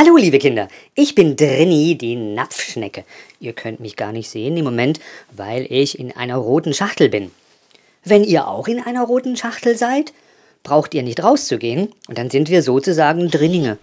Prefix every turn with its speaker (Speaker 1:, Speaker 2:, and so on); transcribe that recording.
Speaker 1: Hallo, liebe Kinder, ich bin Drini, die Napfschnecke. Ihr könnt mich gar nicht sehen im Moment, weil ich in einer roten Schachtel bin. Wenn ihr auch in einer roten Schachtel seid, braucht ihr nicht rauszugehen und dann sind wir sozusagen Drinninge.